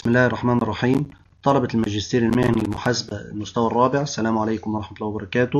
بسم الله الرحمن الرحيم طلبة الماجستير المهني المحاسبة المستوى الرابع السلام عليكم ورحمة الله وبركاته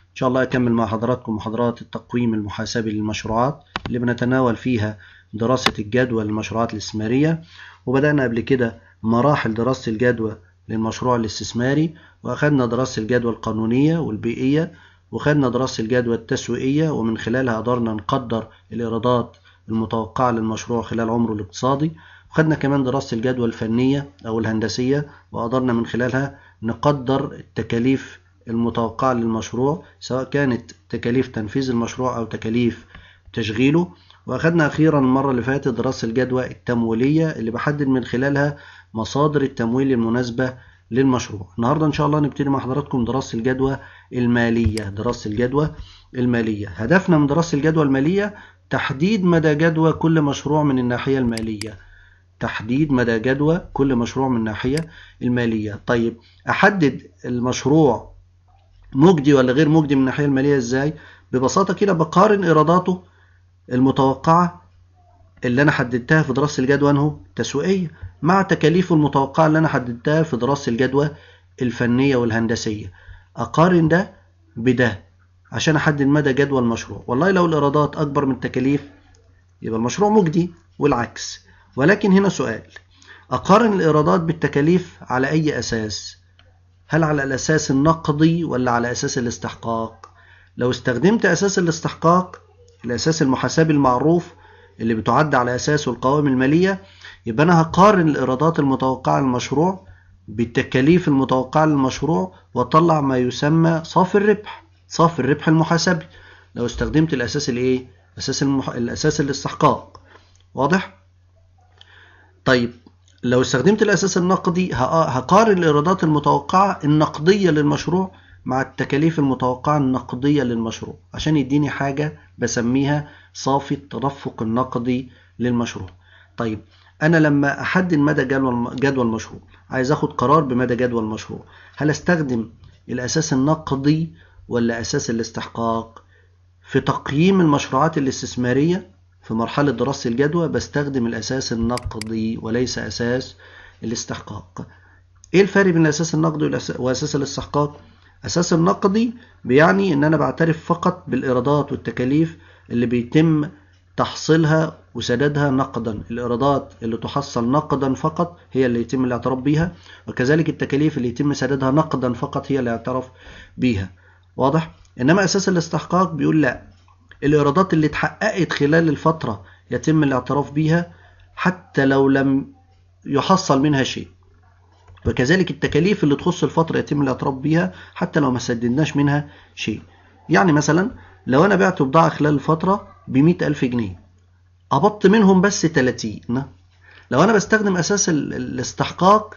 إن شاء الله أكمل مع حضراتكم محاضرات التقويم المحاسبي للمشروعات اللي بنتناول فيها دراسة الجدوى للمشروعات الاستثمارية وبدأنا قبل كده مراحل دراسة الجدوى للمشروع الاستثماري وأخذنا دراسة الجدوى القانونية والبيئية وخدنا دراسة الجدوى التسويقية ومن خلالها قدرنا نقدر الإيرادات المتوقعة للمشروع خلال عمره الاقتصادي خدنا كمان دراسة الجدوى الفنية أو الهندسية وقدرنا من خلالها نقدر التكاليف المتوقعة للمشروع سواء كانت تكاليف تنفيذ المشروع أو تكاليف تشغيله وأخدنا أخيرا المرة اللي فاتت دراسة الجدوى التمويلية اللي بحدد من خلالها مصادر التمويل المناسبة للمشروع النهاردة إن شاء الله نبتدي مع حضراتكم دراسة الجدوى المالية دراسة الجدوى المالية هدفنا من دراسة الجدوى المالية تحديد مدى جدوى كل مشروع من الناحية المالية تحديد مدى جدوى كل مشروع من الناحية المالية طيب أحدد المشروع مجدي ولا غير مجدي من الناحية المالية إزاي ببساطة كده بقارن إيراداته المتوقعة اللي أنا حددتها في دراسة الجدوى أنه تسويقية مع تكاليفه المتوقعة اللي أنا حددتها في دراسة الجدوى الفنية والهندسية أقارن ده بده عشان أحدد مدى جدوى المشروع والله لو الإيرادات أكبر من التكاليف يبقى المشروع مجدي والعكس ولكن هنا سؤال أقارن الإيرادات بالتكاليف على أي أساس؟ هل على الأساس النقدي ولا على أساس الاستحقاق؟ لو استخدمت أساس الاستحقاق الأساس المحاسبي المعروف اللي بتعد على أساسه القوائم المالية يبقى أنا هقارن الإيرادات المتوقعة للمشروع بالتكاليف المتوقعة للمشروع وأطلع ما يسمى صافي الربح صافي الربح المحاسبي لو استخدمت الأساس الإيه؟ أساس المح... الأساس الاستحقاق واضح؟ طيب لو استخدمت الأساس النقدي آه، هقارن الإيرادات المتوقعة النقدية للمشروع مع التكاليف المتوقعة النقدية للمشروع عشان يديني حاجة بسميها صافي التدفق النقدي للمشروع طيب أنا لما أحدد مدى جدول جدول المشروع عايز أخد قرار بمدى جدول المشروع هل أستخدم الأساس النقدي ولا أساس الاستحقاق في تقييم المشروعات الاستثمارية في مرحلة دراسة الجدوى بستخدم الأساس النقدي وليس أساس الاستحقاق إيه الفرق بين الأساس النقدي وأساس الاستحقاق؟ أساس النقدي بيعني إن أنا بعترف فقط بالإيرادات والتكاليف اللي بيتم تحصيلها وسدادها نقدا الإيرادات اللي تحصل نقدا فقط هي اللي يتم الاعتراف بيها وكذلك التكاليف اللي يتم سدادها نقدا فقط هي اللي اعترف بيها واضح؟ إنما أساس الاستحقاق بيقول لأ الإيرادات اللي اتحققت خلال الفترة يتم الاعتراف بيها حتى لو لم يحصل منها شيء وكذلك التكاليف اللي تخص الفترة يتم الاعتراف بيها حتى لو ما سددناش منها شيء يعني مثلا لو أنا بعت بضاعة خلال الفترة بمئة ألف جنيه أبط منهم بس 30 لو أنا بستخدم أساس الاستحقاق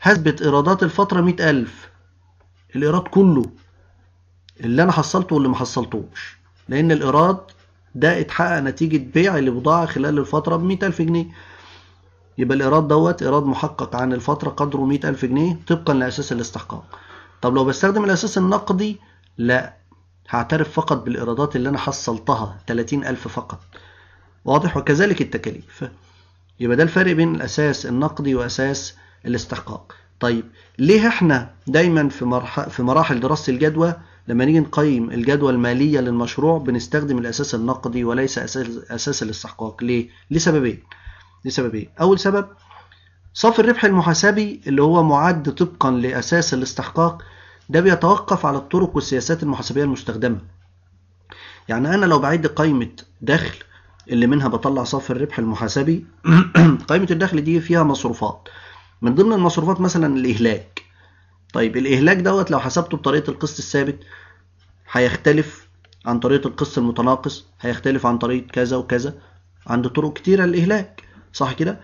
هثبت إيرادات الفترة مئة ألف الإيراد كله اللي أنا حصلته واللي ما حصلتوش لأن الإيراد ده اتحقق نتيجة بيع البضاعه خلال الفترة ب ألف جنيه يبقى الإيراد دوت إيراد محقق عن الفترة قدره 100000 جنيه طبقا لأساس الاستحقاق طب لو بستخدم الأساس النقدي لا هعترف فقط بالإيرادات اللي أنا حصلتها 30000 فقط واضح وكذلك التكاليف يبقى ده الفرق بين الأساس النقدي وأساس الاستحقاق طيب ليه احنا دايما في مراحل دراسة الجدوى لما نيجي نقيم الجدوى المالية للمشروع بنستخدم الأساس النقدي وليس أساس الاستحقاق ليه؟ لسببين لسببين أول سبب صافي الربح المحاسبي اللي هو معد طبقا لأساس الاستحقاق ده بيتوقف على الطرق والسياسات المحاسبية المستخدمة يعني أنا لو بعيد قائمة دخل اللي منها بطلع صافي الربح المحاسبي قائمة الدخل دي فيها مصروفات من ضمن المصروفات مثلا الإهلاك طيب الإهلاك دوت لو حسبته بطريقة القسط الثابت هيختلف عن طريقة القسط المتناقص هيختلف عن طريقة كذا وكذا عند طرق كتيرة للإهلاك صح كده؟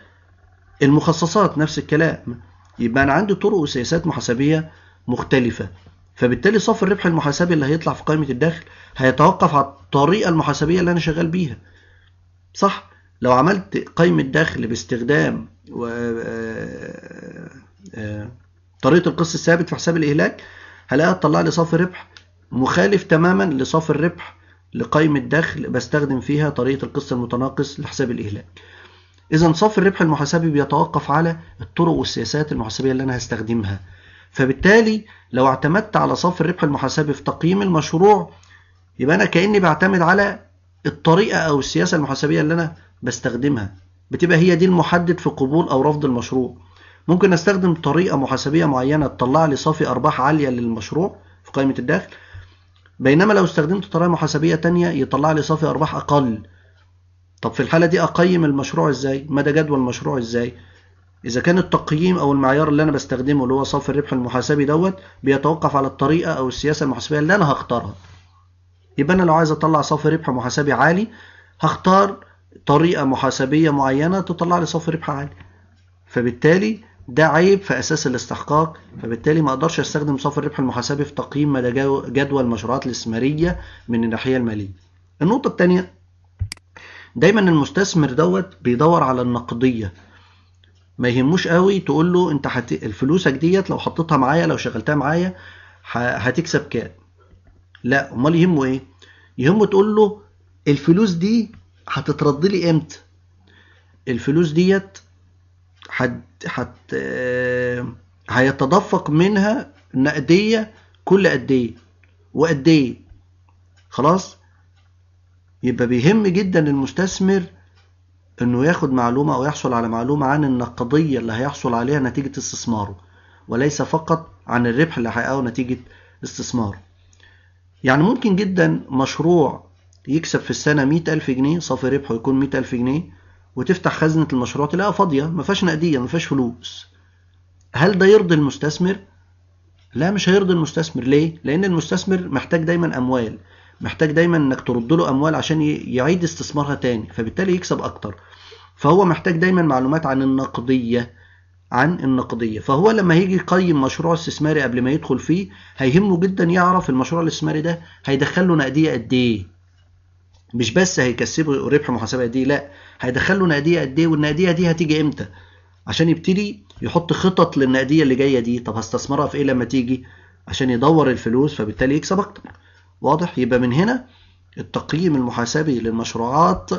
المخصصات نفس الكلام يبقى أنا عندي طرق وسياسات محاسبية مختلفة فبالتالي صافي الربح المحاسبي اللي هيطلع في قائمة الدخل هيتوقف على الطريقة المحاسبية اللي أنا شغال بيها صح؟ لو عملت قائمة دخل باستخدام و... آ... آه، آ... آه، طريقه القسط الثابت في حساب الاهلاك هلاقيها تطلع لي صافي ربح مخالف تماما لصافي الربح لقائمه دخل بستخدم فيها طريقه القسط المتناقص لحساب الاهلاك اذا صافي الربح المحاسبي بيتوقف على الطرق والسياسات المحاسبيه اللي انا هستخدمها فبالتالي لو اعتمدت على صافي الربح المحاسبي في تقييم المشروع يبقى انا كاني بعتمد على الطريقه او السياسه المحاسبيه اللي انا بستخدمها بتبقى هي دي المحدد في قبول او رفض المشروع ممكن استخدم طريقه محاسبيه معينه تطلع لي صافي ارباح عاليه للمشروع في قائمه الدخل بينما لو استخدمت طريقه محاسبيه ثانيه يطلع لي صافي ارباح اقل طب في الحاله دي اقيم المشروع ازاي مدى جدوى المشروع ازاي اذا كان التقييم او المعيار اللي انا بستخدمه اللي هو صافي الربح المحاسبي دوت بيتوقف على الطريقه او السياسه المحاسبيه اللي انا هختارها يبقى انا لو عايز اطلع صافي ربح محاسبي عالي هختار طريقه محاسبيه معينه تطلع لي صافي ربح عالي فبالتالي ده عيب في اساس الاستحقاق فبالتالي ما اقدرش استخدم صافي الربح المحاسبي في تقييم مدى جدوى المشروعات الاستثماريه من الناحيه الماليه النقطه الثانيه دايما المستثمر دوت بيدور على النقديه ما يهموش قوي تقول له انت حت... الفلوسك ديت لو حطيتها معايا لو شغلتها معايا ه... هتكسب كام لا امال يهمه ايه يهمه تقول له الفلوس دي هتترد لي امتى الفلوس ديت حد حت آه، هيتدفق منها نقدية كل قد ايه وقد ايه خلاص يبقى بيهم جدا المستثمر انه ياخد معلومة او يحصل على معلومة عن النقدية اللي هيحصل عليها نتيجة استثماره وليس فقط عن الربح اللي هيحققه نتيجة استثماره يعني ممكن جدا مشروع يكسب في السنة مئة ألف جنيه صافي ربحه يكون مئة ألف جنيه وتفتح خزنه المشروع تلاقيها فاضيه ما فيهاش نقديه ما فيهاش فلوس هل ده يرضي المستثمر لا مش هيرضي المستثمر ليه لان المستثمر محتاج دايما اموال محتاج دايما انك ترد له اموال عشان يعيد استثمارها تاني فبالتالي يكسب اكتر فهو محتاج دايما معلومات عن النقديه عن النقديه فهو لما هيجي يقيم مشروع استثماري قبل ما يدخل فيه هيهمه جدا يعرف المشروع الاستثماري ده هيدخل له نقديه قد ايه مش بس هيكسبه ربح محاسبه قد ايه لا له نقديه قد ايه والنقديه دي هتيجي امتى عشان يبتدي يحط خطط للنقديه اللي جايه دي طب هستثمرها في ايه لما تيجي عشان يدور الفلوس فبالتالي يكسب اكتر واضح يبقى من هنا التقييم المحاسبي للمشروعات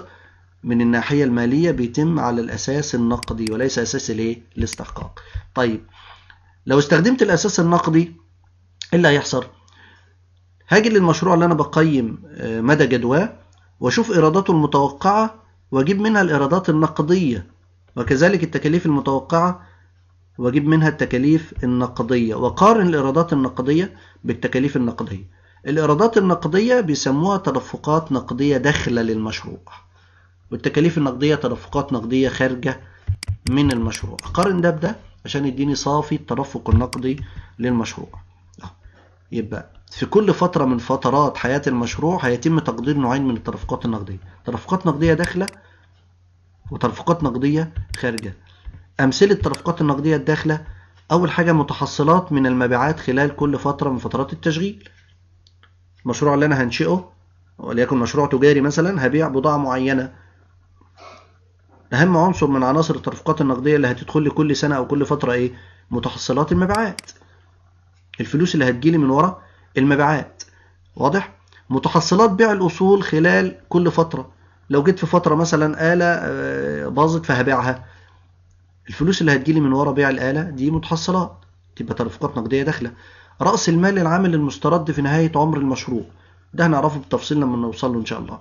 من الناحية المالية بيتم على الأساس النقدي وليس أساس الإيه؟ الاستحقاق. طيب لو استخدمت الأساس النقدي إيه اللي هيحصل؟ هاجي للمشروع اللي أنا بقيم آه، مدى جدواه وشوف إيراداته المتوقعة وأجيب منها الإيرادات النقدية وكذلك التكاليف المتوقعة وأجيب منها التكاليف النقدية وقارن الإيرادات النقدية بالتكاليف النقدية الإيرادات النقدية بيسموها تدفقات نقدية داخلة للمشروع والتكاليف النقدية تدفقات نقدية خارجة من المشروع قارن ده بده عشان يديني صافي التدفق النقدي للمشروع آه، يبقى في كل فترة من فترات حياة المشروع هيتم تقدير نوعين من الترافقات النقدية ترافقات نقدية داخلة وترافقات نقدية خارجة أمثلة الترافقات النقدية الداخلة أول حاجة متحصلات من المبيعات خلال كل فترة من فترات التشغيل المشروع اللي أنا هنشئه وليكن مشروع تجاري مثلا هبيع بضاعة معينة أهم عنصر من عناصر الترافقات النقدية اللي هتدخل لي كل سنة أو كل فترة إيه؟ متحصلات المبيعات الفلوس اللي هتجيلي من ورا المبيعات واضح متحصلات بيع الاصول خلال كل فتره لو جيت في فتره مثلا اله آه، باظت فهبيعها الفلوس اللي هتجيلي من ورا بيع الاله دي متحصلات تبقى تدفقات نقديه داخله راس المال العامل المسترد في نهايه عمر المشروع ده هنعرفه بالتفصيل لما نوصل له ان شاء الله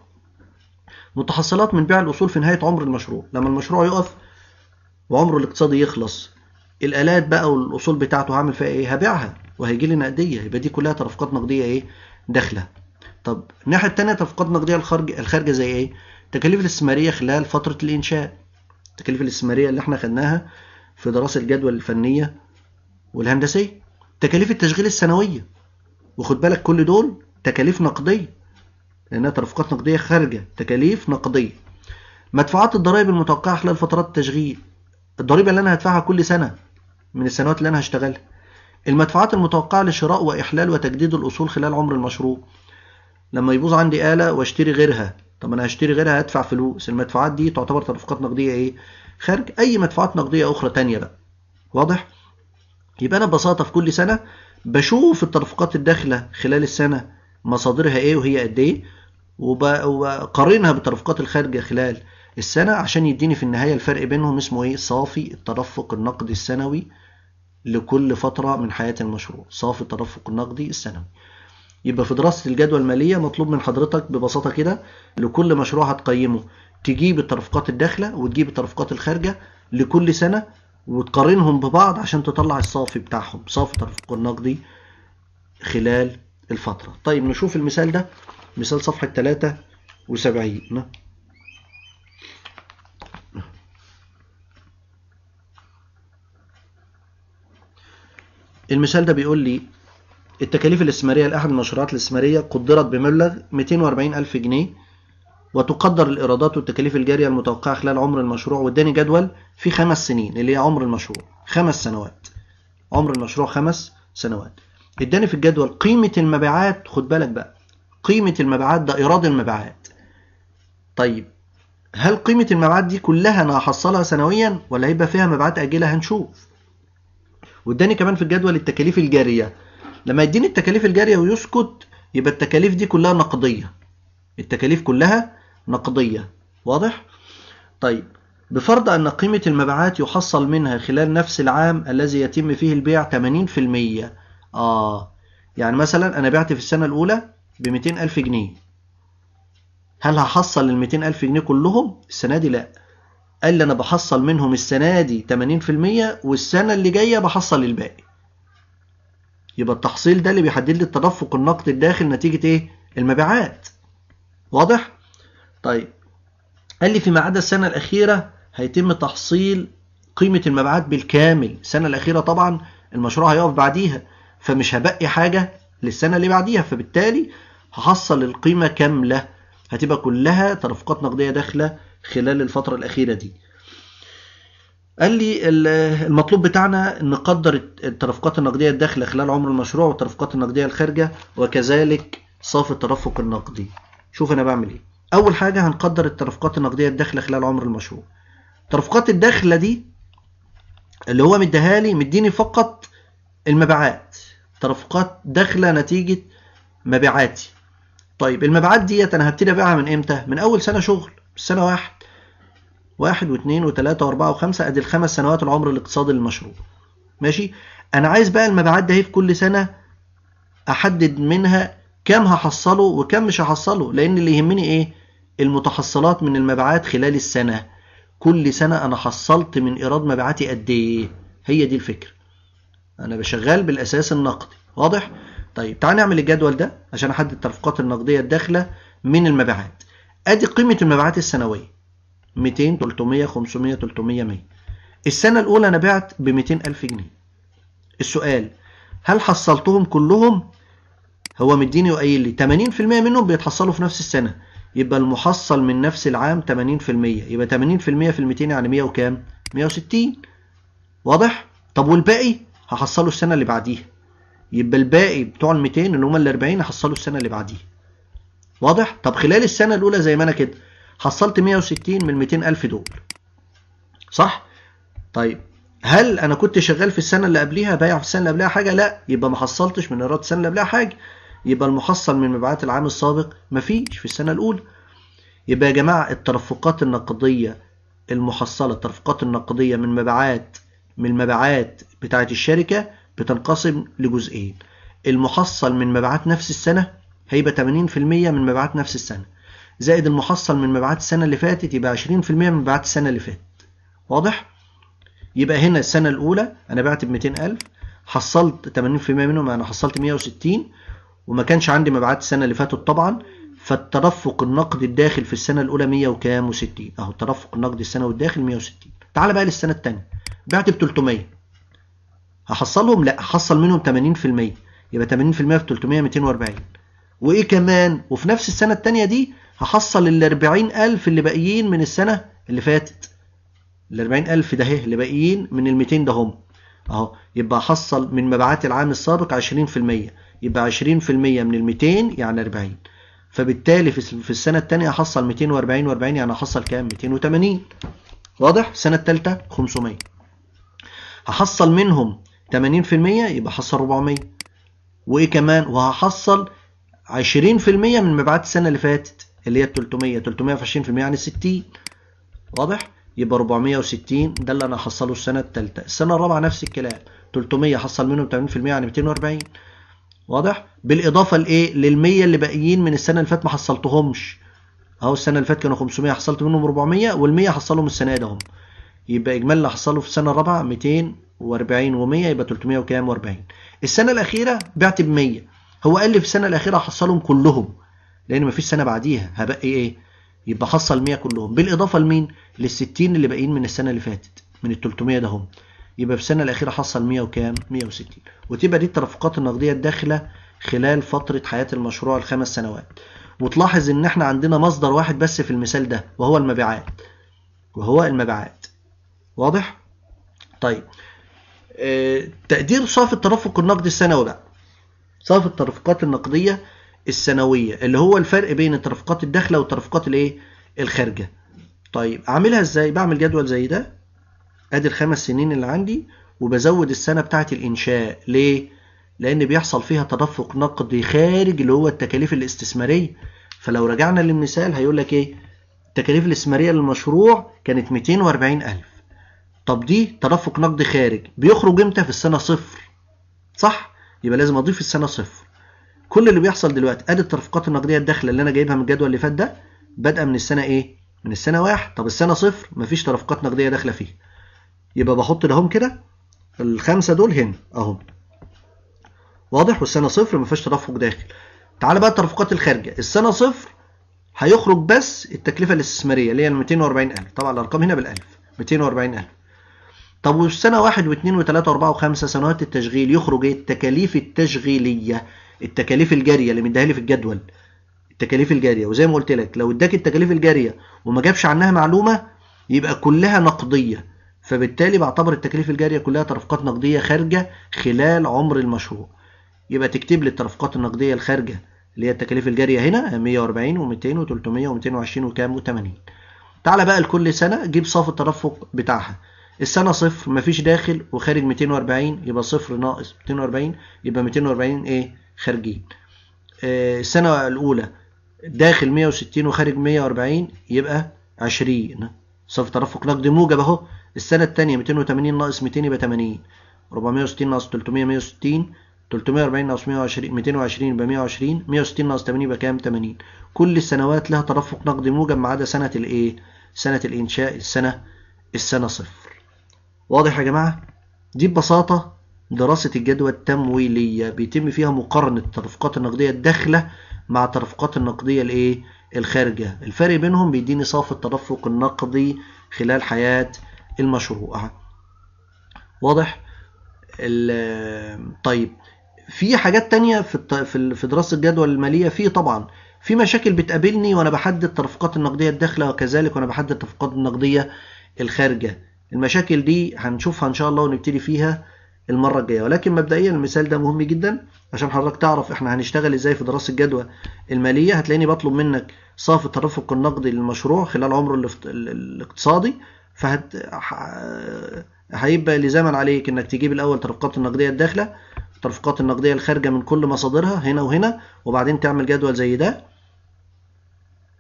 متحصلات من بيع الاصول في نهايه عمر المشروع لما المشروع يقف وعمره الاقتصادي يخلص الالات بقى والاصول بتاعته هعمل فيها ايه هبيعها وهيجي لي نقديه يبقى دي كلها تدفقات نقديه ايه داخله طب الناحيه الثانيه تدفقات نقديه الخارج الخارجه زي ايه التكاليف الاستثماريه خلال فتره الانشاء التكاليف الاستثماريه اللي احنا خدناها في دراسه الجدول الفنيه والهندسيه تكاليف التشغيل السنويه وخد بالك كل دول تكاليف نقديه لانها ترفقات نقديه خارجه تكاليف نقديه مدفوعات الضرائب المتوقعه خلال فترات التشغيل الضريبه اللي انا هدفعها كل سنه من السنوات اللي أنا هشتغلها المدفوعات المتوقعة لشراء وإحلال وتجديد الأصول خلال عمر المشروع لما يبوظ عندي آلة واشتري غيرها طب أنا هشتري غيرها هدفع فلوس المدفوعات دي تعتبر تدفقات نقدية إيه؟ خارج أي مدفوعات نقدية أخرى تانية بقى واضح؟ يبقى أنا ببساطة في كل سنة بشوف التدفقات الداخلة خلال السنة مصادرها إيه وهي قد إيه وبقارنها بالتدفقات الخارجة خلال السنة عشان يديني في النهاية الفرق بينهم اسمه إيه؟ صافي التدفق النقدي السنوي لكل فترة من حياة المشروع صافي التدفق النقدي السنوي يبقى في دراسة الجدوى المالية مطلوب من حضرتك ببساطة كده لكل مشروع هتقيمه تجيب الترفقات الداخلة وتجيب الترفقات الخارجة لكل سنة وتقارنهم ببعض عشان تطلع الصافي بتاعهم صافي الترفق النقدي خلال الفترة طيب نشوف المثال ده مثال صفحة 73 المثال ده بيقول لي التكاليف الاستثمارية لأحد المشروعات الاستثمارية قدرت بمبلغ 240 ألف جنيه وتقدر الإيرادات والتكاليف الجارية المتوقعة خلال عمر المشروع واداني جدول في خمس سنين اللي هي عمر المشروع خمس سنوات عمر المشروع خمس سنوات اداني في الجدول قيمة المبيعات خد بالك بقى قيمة المبيعات ده إيراد المبيعات طيب هل قيمة المبيعات دي كلها أنا هحصلها سنويا ولا هيبقى فيها مبيعات آجلة هنشوف واداني كمان في الجدول التكاليف الجاريه لما يديني التكاليف الجاريه ويسكت يبقى التكاليف دي كلها نقديه التكاليف كلها نقديه واضح طيب بفرض أن قيمة المبيعات يحصل منها خلال نفس العام الذي يتم فيه البيع 80% آه يعني مثلا أنا بعت في السنة الأولى ب 200 ألف جنيه هل هحصل ال 200 ألف جنيه كلهم؟ السنة دي لأ قال لي انا بحصل منهم السنه دي 80% والسنه اللي جايه بحصل الباقي يبقى التحصيل ده اللي بيحدد لي التدفق النقدي الداخل نتيجه ايه المبيعات واضح طيب قال لي فيما عدا السنه الاخيره هيتم تحصيل قيمه المبيعات بالكامل السنه الاخيره طبعا المشروع هيقف بعديها فمش هبقي حاجه للسنه اللي بعديها فبالتالي هحصل القيمه كامله هتبقى كلها تدفقات نقديه داخله خلال الفترة الأخيرة دي قال لي المطلوب بتاعنا نقدر الترافقات النقدية الداخلة خلال عمر المشروع والترافقات النقدية الخارجة وكذلك صافي التدفق النقدي شوف انا بعمل ايه اول حاجة هنقدر الترافقات النقدية الداخلة خلال عمر المشروع الترافقات الداخلة دي اللي هو مديها لي مديني فقط المبيعات ترافقات داخلة نتيجة مبيعاتي طيب المبيعات ديت انا هبتدي ابيعها من امتى من اول سنة شغل سنة واحد واحد واثنين وثلاثة وأربعة وخمسة أدي الخمس سنوات العمر الاقتصادي للمشروع ماشي أنا عايز بقى المبيعات ده في كل سنة أحدد منها كم هحصله وكم مش هحصله لأن اللي يهمني إيه المتحصلات من المبيعات خلال السنة كل سنة أنا حصلت من إيراد مبيعاتي قد إيه هي دي الفكرة أنا بشغال بالأساس النقدي واضح؟ طيب تعال نعمل الجدول ده عشان أحدد الترفقات النقدية الداخلة من المبيعات ادي قيمه المبيعات السنويه 200 300 500 300 100 السنه الاولى انا بعت ب 200000 جنيه السؤال هل حصلتهم كلهم هو مديني وقايل لي 80% منهم بيتحصلوا في نفس السنه يبقى المحصل من نفس العام 80% يبقى 80% في ال 200 يعني 100 وكام 160 واضح طب والباقي هحصله السنه اللي بعديها يبقى الباقي بتوع ال 200 اللي هم ال 40 هحصله السنه اللي بعديها واضح طب خلال السنه الاولى زي ما انا كده حصلت 160 من 200 الف دول صح طيب هل انا كنت شغال في السنه اللي قبليها بايع في السنه اللي قبلها حاجه لا يبقى ما حصلتش من ايراد السنه اللي قبلها حاجه يبقى المحصل من مبيعات العام السابق مفيش في السنه الاولى يبقى يا جماعه الترفقات النقديه المحصله الترفقات النقديه من مبيعات من المبيعات بتاعه الشركه بتنقسم لجزئين المحصل من مبيعات نفس السنه هيبقى 80% من مبيعات نفس السنة زائد المحصل من مبيعات السنة اللي فاتت يبقى 20% من مبيعات السنة اللي فاتت واضح؟ يبقى هنا السنة الأولى أنا بعت ب 200000 حصلت 80% منهم أنا حصلت 160 وما كانش عندي مبيعات السنة اللي فاتت طبعا فالتدفق النقدي الداخل في السنة الأولى 100 وكام و60 أهو التدفق النقدي السنوي الداخل 160 تعال بقى للسنة الثانية بعت ب 300 هحصلهم؟ لا هحصل منهم 80% يبقى 80% في 300 240 وايه كمان وفي نفس السنه الثانيه دي هحصل ال 40000 اللي باقيين من السنه اللي فاتت ال 40000 ده اللي باقيين من ال 200 ده هم اهو يبقى هحصل من مبيعات العام السابق 20% يبقى 20% من ال 200 يعني 40 فبالتالي في السنه الثانيه هحصل 240 و40 يعني هحصل كام 280 واضح السنه الثالثه 500 هحصل منهم 80% يبقى هحصل 400 وايه كمان وهحصل 20% من مبيعات السنه اللي فاتت اللي هي 300 300 في يعني 60 واضح يبقى 460 ده اللي انا هحصله السنه الثالثه السنه الرابعه نفس الكلام 300 حصل منهم 80% يعني 240 واضح بالاضافه لايه لل100 اللي باقيين من السنه اللي فاتت ما حصلتهمش اهو السنه اللي فاتت كانوا 500 حصلت منهم 400 وال100 حصلهم السنه دي اهم يبقى اجمالي اللي حصله في السنه الرابعه 240 و100 يبقى 300 وكام و40 السنه الاخيره بعت ب 100 هو قال لي في السنه الاخيره هحصلهم كلهم لان مفيش سنه بعديها هبقي ايه, إيه، يبقى حصل 100 كلهم بالاضافه لمين لل 60 اللي باقيين من السنه اللي فاتت من ال 300 ده هم يبقى في السنه الاخيره حصل 100 وكام 160 وتبقى دي الترافقات النقديه الداخله خلال فتره حياه المشروع الخمس سنوات وتلاحظ ان احنا عندنا مصدر واحد بس في المثال ده وهو المبيعات وهو المبيعات واضح طيب آه، تقدير صافي الترافق النقدي السنوي بقى صافي الترفقات النقدية السنوية اللي هو الفرق بين الترفقات الداخلة والترفقات الايه الخارجة طيب اعملها ازاي بعمل جدول زي ده ادي الخمس سنين اللي عندي وبزود السنة بتاعة الانشاء ليه لان بيحصل فيها تدفق نقدي خارج اللي هو التكاليف الاستثمارية فلو رجعنا للمثال هيقول لك ايه التكاليف الاستثمارية للمشروع كانت 240 ألف طب دي تدفق نقدي خارج بيخرج امتى في السنة صفر صح يبقى لازم اضيف السنه صفر كل اللي بيحصل دلوقتي ادي الترفقات النقديه الداخله اللي انا جايبها من الجدول اللي فات ده بادئه من السنه ايه من السنه واحد طب السنه صفر مفيش ترفقات نقديه داخله فيه يبقى بحط لهم كده الخمسه دول هنا اهم واضح والسنه صفر مفيش تدفق داخل تعالى بقى الترفقات الخارجه السنه صفر هيخرج بس التكلفه الاستثماريه اللي هي ال 240000 طبعا الارقام هنا بالالف 240000 طب والسنة واحد واثنين وثلاثة وأربعة وخمسة سنوات التشغيل يخرج إيه؟ التكاليف التشغيلية التكاليف الجارية اللي مديها لي في الجدول التكاليف الجارية وزي ما قلت لك لو اداك التكاليف الجارية وما جابش عنها معلومة يبقى كلها نقدية فبالتالي بعتبر التكاليف الجارية كلها ترفقات نقدية خارجة خلال عمر المشروع يبقى تكتب لي الترفقات النقدية الخارجة اللي هي التكاليف الجارية هنا 140 و200 و300 و220 وكام و80 تعالى بقى لكل سنة جيب صافي الترفق بتاعها السنة صفر مفيش داخل وخارج 240 يبقى صفر ناقص 240 يبقى 240 ايه خارجين آه، السنة الأولى داخل 160 وخارج 140 يبقى 20 صف ترفق نقدي موجب اهو السنة الثانية 280 ناقص 200 يبقى 80 460 ناقص 300 160 340 ناقص 120 220 يبقى 120 160 ناقص 80 يبقى كام 80 كل السنوات لها ترفق نقدي موجب ما عدا سنة الايه سنة الإنشاء السنة السنة صفر واضح يا جماعة دي ببساطة دراسة الجدوى التمويلية بيتم فيها مقارنة التدفقات النقدية الداخلة مع التدفقات النقدية الايه الخارجة الفرق بينهم بيديني صافي التدفق النقدي خلال حياة المشروع واضح طيب في حاجات تانية في في دراسة الجدوى المالية في طبعا في مشاكل بتقابلني وانا بحدد التدفقات النقدية الداخلة وكذلك وانا بحدد التدفقات النقدية الخارجة المشاكل دي هنشوفها ان شاء الله ونبتدي فيها المرة الجاية ولكن مبدئيا المثال ده مهم جدا عشان حضرتك تعرف احنا هنشتغل ازاي في دراسة الجدوى المالية هتلاقيني بطلب منك صافي الترفق النقدي للمشروع خلال عمره الاقتصادي فهت هيبقى لزاما عليك انك تجيب الاول التدفقات النقدية الداخلة الترفقات النقدية الخارجة من كل مصادرها هنا وهنا وبعدين تعمل جدول زي ده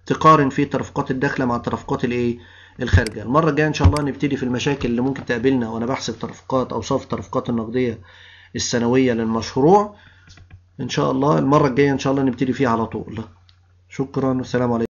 تقارن فيه الترفقات الداخلة مع الترفقات الايه الخارجه المره الجايه ان شاء الله نبتدي في المشاكل اللي ممكن تقابلنا وانا بحسب ترفقات اوصاف الترفقات النقديه السنويه للمشروع ان شاء الله المره الجايه ان شاء الله نبتدي فيها على طول شكرا والسلام عليكم